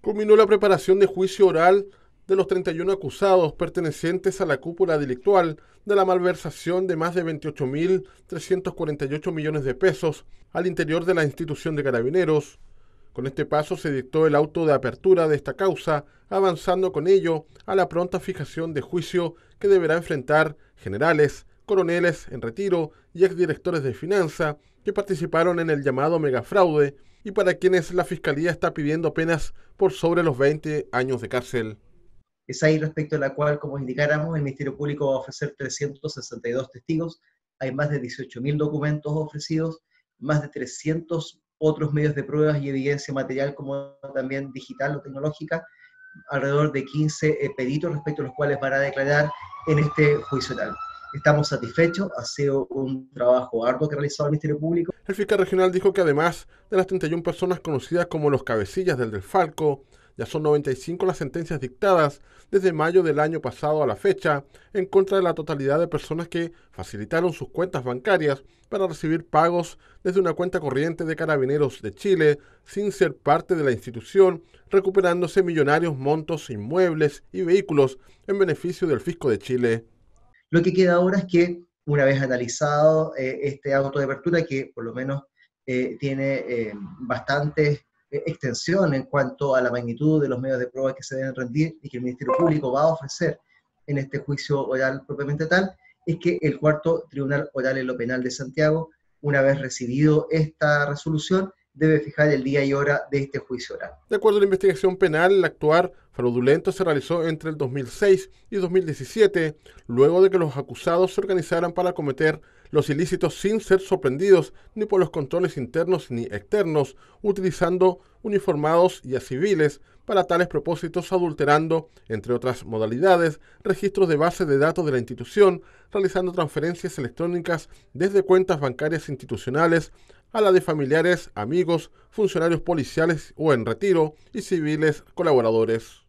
culminó la preparación de juicio oral de los 31 acusados pertenecientes a la cúpula delictual de la malversación de más de 28.348 millones de pesos al interior de la institución de carabineros. Con este paso se dictó el auto de apertura de esta causa, avanzando con ello a la pronta fijación de juicio que deberá enfrentar generales, coroneles en retiro y exdirectores de finanza que participaron en el llamado megafraude y para quienes la Fiscalía está pidiendo penas por sobre los 20 años de cárcel. Es ahí respecto a la cual, como indicáramos, el Ministerio Público va a ofrecer 362 testigos, hay más de 18.000 documentos ofrecidos, más de 300 otros medios de pruebas y evidencia material, como también digital o tecnológica, alrededor de 15 eh, pedidos respecto a los cuales van a declarar en este juicio oral. Estamos satisfechos, ha sido un trabajo arduo que ha realizado el Ministerio Público. El fiscal regional dijo que además de las 31 personas conocidas como los cabecillas del del Falco, ya son 95 las sentencias dictadas desde mayo del año pasado a la fecha en contra de la totalidad de personas que facilitaron sus cuentas bancarias para recibir pagos desde una cuenta corriente de carabineros de Chile sin ser parte de la institución, recuperándose millonarios montos inmuebles y vehículos en beneficio del fisco de Chile. Lo que queda ahora es que, una vez analizado eh, este auto de apertura, que por lo menos eh, tiene eh, bastante extensión en cuanto a la magnitud de los medios de prueba que se deben rendir y que el Ministerio Público va a ofrecer en este juicio oral propiamente tal, es que el cuarto Tribunal Oral en lo Penal de Santiago, una vez recibido esta resolución, debe fijar el día y hora de este juicio oral. De acuerdo a la investigación penal, el actuar fraudulento se realizó entre el 2006 y 2017, luego de que los acusados se organizaran para cometer los ilícitos sin ser sorprendidos ni por los controles internos ni externos, utilizando uniformados y a civiles para tales propósitos, adulterando, entre otras modalidades, registros de base de datos de la institución, realizando transferencias electrónicas desde cuentas bancarias institucionales a la de familiares, amigos, funcionarios policiales o en retiro y civiles colaboradores.